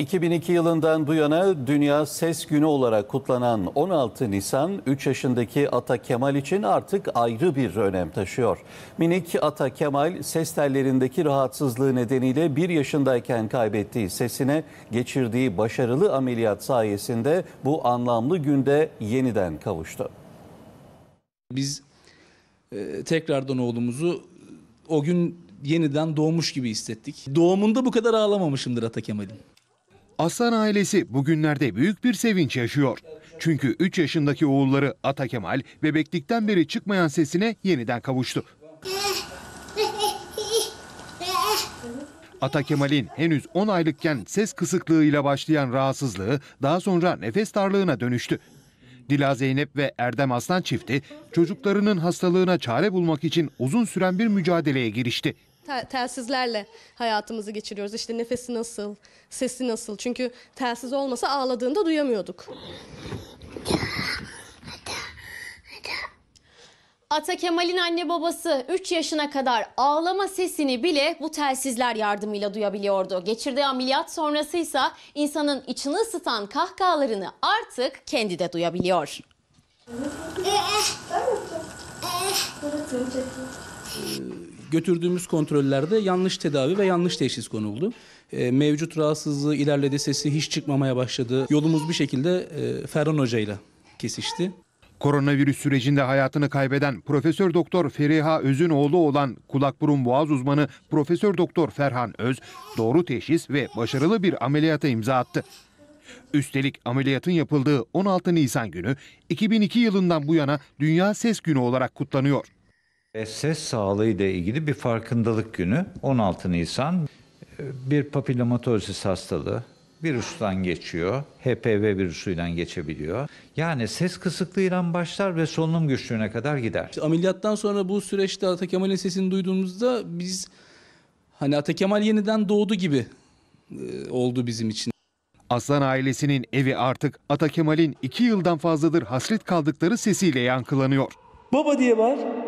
2002 yılından bu yana Dünya Ses Günü olarak kutlanan 16 Nisan 3 yaşındaki Ata Kemal için artık ayrı bir önem taşıyor. Minik Ata Kemal ses tellerindeki rahatsızlığı nedeniyle 1 yaşındayken kaybettiği sesine geçirdiği başarılı ameliyat sayesinde bu anlamlı günde yeniden kavuştu. Biz e, tekrardan oğlumuzu o gün yeniden doğmuş gibi hissettik. Doğumunda bu kadar ağlamamışımdır Ata Kemal'in. Aslan ailesi bugünlerde büyük bir sevinç yaşıyor. Çünkü 3 yaşındaki oğulları Ata Kemal bebeklikten beri çıkmayan sesine yeniden kavuştu. Ata Kemal'in henüz 10 aylıkken ses kısıklığıyla başlayan rahatsızlığı daha sonra nefes darlığına dönüştü. Dila Zeynep ve Erdem Aslan çifti çocuklarının hastalığına çare bulmak için uzun süren bir mücadeleye girişti telsizlerle hayatımızı geçiriyoruz. İşte nefesi nasıl, sesi nasıl. Çünkü telsiz olmasa ağladığında duyamıyorduk. Ata Kemal'in anne babası 3 yaşına kadar ağlama sesini bile bu telsizler yardımıyla duyabiliyordu. Geçirdiği ameliyat sonrası ise insanın içini ısıtan kahkahalarını artık kendi de duyabiliyor. Ee, götürdüğümüz kontrollerde yanlış tedavi ve yanlış teşhis konuldu. E, mevcut rahatsızlığı ilerledi, sesi hiç çıkmamaya başladı. Yolumuz bir şekilde e, Ferhan Hoca ile kesişti. Koronavirüs sürecinde hayatını kaybeden Profesör Doktor Feriha Öz'ün oğlu olan kulak burun boğaz uzmanı Profesör Doktor Ferhan Öz doğru teşhis ve başarılı bir ameliyata imza attı. Üstelik ameliyatın yapıldığı 16 Nisan günü 2002 yılından bu yana Dünya Ses Günü olarak kutlanıyor ses sağlığı ile ilgili bir farkındalık günü 16 Nisan. Ee, bir papilomatozis hastalığı virüsten geçiyor. HPV virüsüyle geçebiliyor. Yani ses kısıklığıyla başlar ve solunum güçlüğüne kadar gider. İşte ameliyattan sonra bu süreçte Atakemal'in sesini duyduğumuzda biz hani Atakemal yeniden doğdu gibi e, oldu bizim için. Aslan ailesinin evi artık Atakemal'in iki yıldan fazladır hasret kaldıkları sesiyle yankılanıyor. Baba diye var.